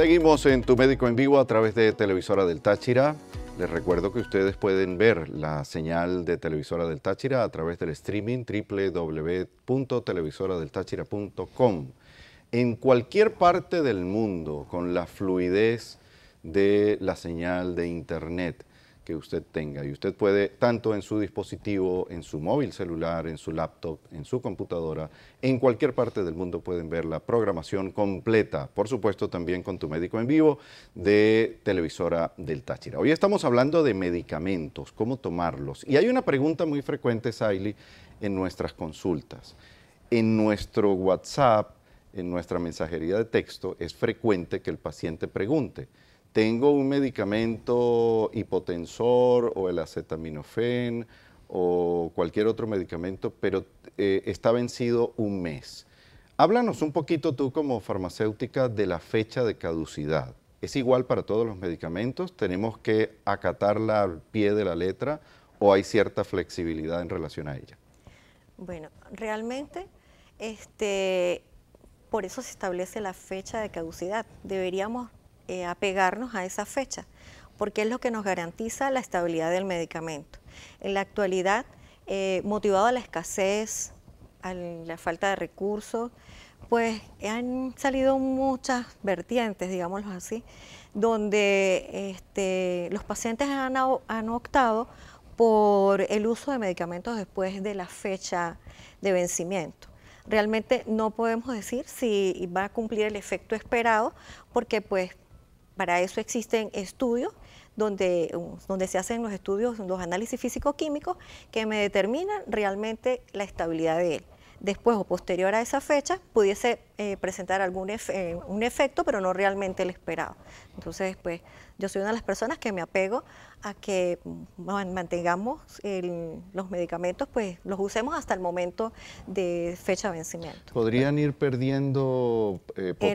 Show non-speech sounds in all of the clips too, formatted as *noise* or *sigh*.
Seguimos en Tu Médico en Vivo a través de Televisora del Táchira. Les recuerdo que ustedes pueden ver la señal de Televisora del Táchira a través del streaming www.televisoradeltáchira.com. En cualquier parte del mundo, con la fluidez de la señal de Internet, que usted tenga. Y usted puede, tanto en su dispositivo, en su móvil celular, en su laptop, en su computadora, en cualquier parte del mundo pueden ver la programación completa. Por supuesto, también con tu médico en vivo de Televisora del Táchira. Hoy estamos hablando de medicamentos, cómo tomarlos. Y hay una pregunta muy frecuente, Saily, en nuestras consultas. En nuestro WhatsApp, en nuestra mensajería de texto, es frecuente que el paciente pregunte tengo un medicamento hipotensor o el acetaminofén o cualquier otro medicamento, pero eh, está vencido un mes. Háblanos un poquito tú como farmacéutica de la fecha de caducidad. ¿Es igual para todos los medicamentos? ¿Tenemos que acatarla al pie de la letra o hay cierta flexibilidad en relación a ella? Bueno, realmente este, por eso se establece la fecha de caducidad. Deberíamos a eh, apegarnos a esa fecha, porque es lo que nos garantiza la estabilidad del medicamento. En la actualidad, eh, motivado a la escasez, a la falta de recursos, pues han salido muchas vertientes, digámoslo así, donde este, los pacientes han, han optado por el uso de medicamentos después de la fecha de vencimiento. Realmente no podemos decir si va a cumplir el efecto esperado porque pues para eso existen estudios donde, uh, donde se hacen los estudios, los análisis físico-químicos que me determinan realmente la estabilidad de él. Después o posterior a esa fecha pudiese eh, presentar algún eh, un efecto, pero no realmente el esperado. Entonces, pues yo soy una de las personas que me apego a que mm, mantengamos los medicamentos, pues los usemos hasta el momento de fecha de vencimiento. ¿Podrían ir perdiendo potencia,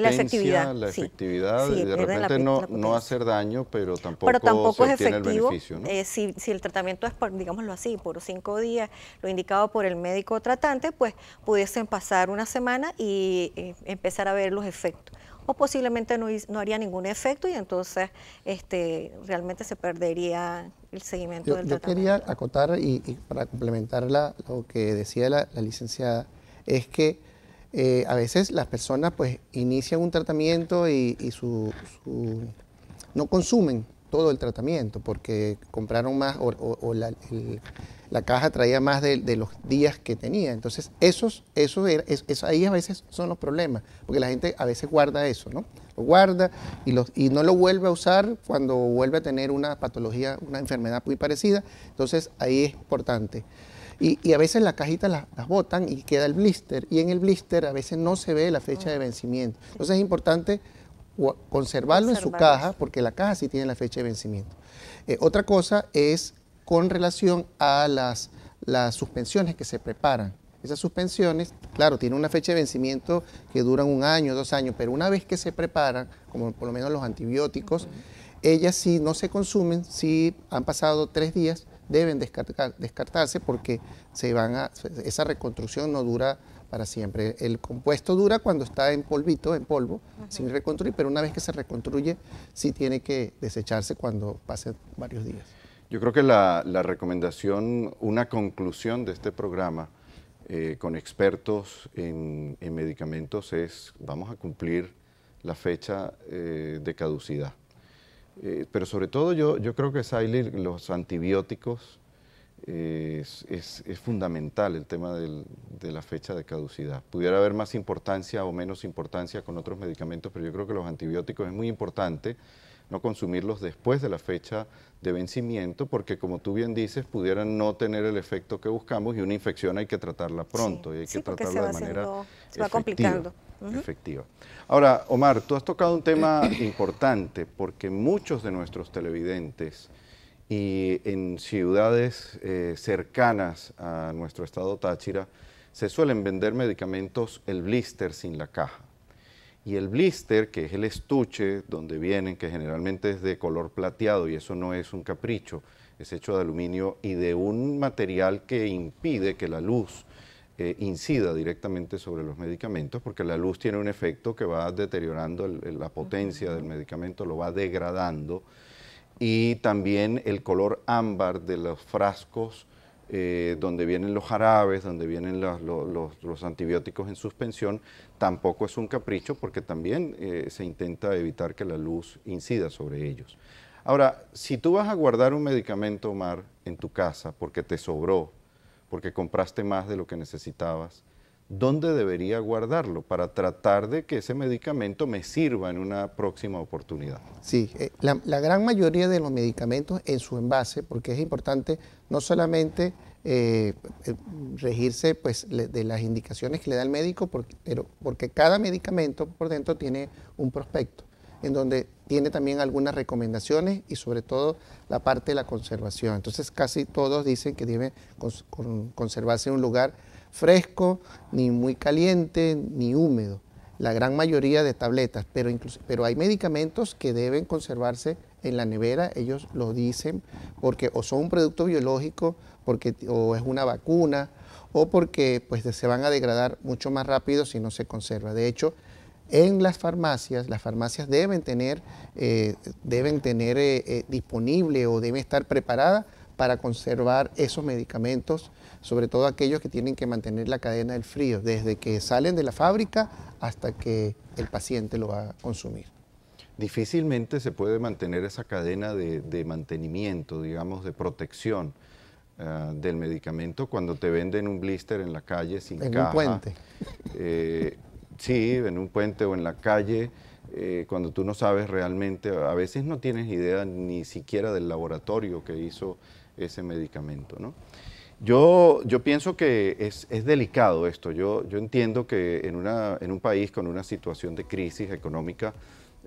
la efectividad? y de repente no, hacer daño, pero tampoco, tampoco es efectivo, eh, si, el tratamiento es, digámoslo así, por cinco días, lo indicado por el médico tratante, pues pudiesen pasar una semana y eh, empezar a ver los efectos o posiblemente no, haría ningún efecto y entonces este, realmente se perdería el seguimiento del tratamiento. Yo quería acotar y, para complementar lo que decía la, licenciada, es que eh, a veces las personas pues inician un tratamiento y, su, no consumen todo el tratamiento porque compraron más o, la, la caja traía más de, los días que tenía. Entonces, esos, esos, ahí a veces son los problemas, porque la gente a veces guarda eso, ¿no? Lo guarda y, y no lo vuelve a usar cuando vuelve a tener una patología, una enfermedad muy parecida. Entonces, ahí es importante. Y, a veces las cajitas las, botan y queda el blister. Y en el blister a veces no se ve la fecha de ah. vencimiento. Entonces es importante conservarlo en su caja porque la caja sí tiene la fecha de vencimiento. Eh, otra cosa es con relación a las, suspensiones que se preparan. Esas suspensiones, claro, tienen una fecha de vencimiento que duran un año, dos años, pero una vez que se preparan, como por lo menos los antibióticos, ellas si no se consumen, si han pasado tres días, deben descartarse porque se van esa reconstrucción no dura para siempre. El compuesto dura cuando está en polvito, en polvo, sin reconstruir, pero una vez que se reconstruye, sí tiene que desecharse cuando pasen varios días. Yo creo que la, recomendación, una conclusión de este programa eh, con expertos en, medicamentos es vamos a cumplir la fecha eh, de caducidad. Eh, pero sobre todo yo, creo que los antibióticos, es, fundamental el tema de la fecha de caducidad. Pudiera haber más importancia o menos importancia con otros medicamentos, pero yo creo que los antibióticos es muy importante no consumirlos después de la fecha de vencimiento, porque como tú bien dices, pudieran no tener el efecto que buscamos y una infección hay que tratarla pronto y hay que tratarla de manera efectiva, Ahora, Omar, tú has tocado un tema *clears throat* importante porque muchos de nuestros televidentes y en ciudades eh, cercanas a nuestro estado Táchira se suelen vender medicamentos el blister sin la caja. Y el blister, que es el estuche donde vienen, que generalmente es de color plateado y eso no es un capricho, es hecho de aluminio y de un material que impide que la luz eh, incida directamente sobre los medicamentos, porque la luz tiene un efecto que va deteriorando la potencia del medicamento, lo va degradando. Y también el color ámbar de los frascos eh, donde vienen los jarabes, donde vienen los, antibióticos en suspensión, tampoco es un capricho porque también eh, se intenta evitar que la luz incida sobre ellos. Ahora, si tú vas a guardar un medicamento, Omar, en tu casa porque te sobró, porque compraste más de lo que necesitabas, dónde debería guardarlo para tratar de que ese medicamento me sirva en una próxima oportunidad. Sí, eh, la, gran mayoría de los medicamentos en su envase, porque es importante no solamente eh, regirse pues, de las indicaciones que le da el médico, porque, pero, porque cada medicamento por dentro tiene un prospecto, en donde tiene también algunas recomendaciones y sobre todo la parte de la conservación. Entonces casi todos dicen que debe conservarse en un lugar fresco, ni muy caliente, ni húmedo. La gran mayoría de tabletas, pero, incluso, pero hay medicamentos que deben conservarse en la nevera, ellos lo dicen, porque o son un producto biológico, porque, o es una vacuna, o porque pues, se van a degradar mucho más rápido si no se conserva. De hecho, en las farmacias, las farmacias deben tener, eh, deben tener eh, eh, disponible o deben estar preparadas para conservar esos medicamentos, sobre todo aquellos que tienen que mantener la cadena del frío, desde que salen de la fábrica hasta que el paciente lo va a consumir. Difícilmente se puede mantener esa cadena de, mantenimiento, digamos, de protección eh, del medicamento cuando te venden un blister en la calle sin caja. En un puente. *laughs* Eh, sí, en un puente o en la calle. Eh, cuando tú no sabes realmente, a veces no tienes idea ni siquiera del laboratorio que hizo ese medicamento. ¿no? Yo, yo pienso que es, delicado esto. Yo, yo entiendo que en, una, en un país con una situación de crisis económica,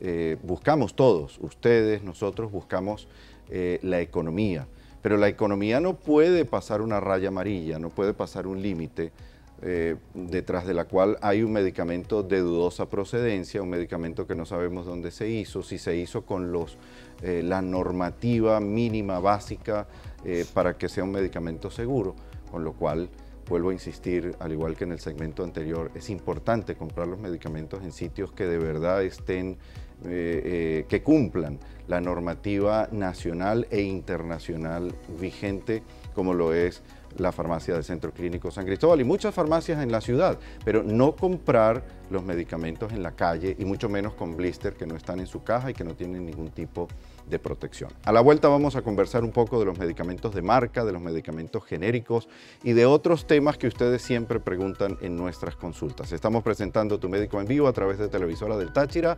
eh, buscamos todos, ustedes, nosotros, buscamos eh, la economía. Pero la economía no puede pasar una raya amarilla, no puede pasar un límite eh, detrás de la cual hay un medicamento de dudosa procedencia, un medicamento que no sabemos dónde se hizo, si se hizo con los, eh, la normativa mínima básica eh, para que sea un medicamento seguro, con lo cual vuelvo a insistir, al igual que en el segmento anterior, es importante comprar los medicamentos en sitios que de verdad estén, que cumplan la normativa nacional e internacional vigente, como lo es la farmacia del Centro Clínico San Cristóbal y muchas farmacias en la ciudad, pero no comprar los medicamentos en la calle y mucho menos con blister que no están en su caja y que no tienen ningún tipo de protección. A la vuelta vamos a conversar un poco de los medicamentos de marca, de los medicamentos genéricos y de otros temas que ustedes siempre preguntan en nuestras consultas. Estamos presentando Tu Médico en Vivo a través de Televisora del Táchira.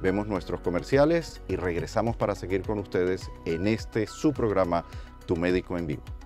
Vemos nuestros comerciales y regresamos para seguir con ustedes en este su programa Tu Médico en Vivo.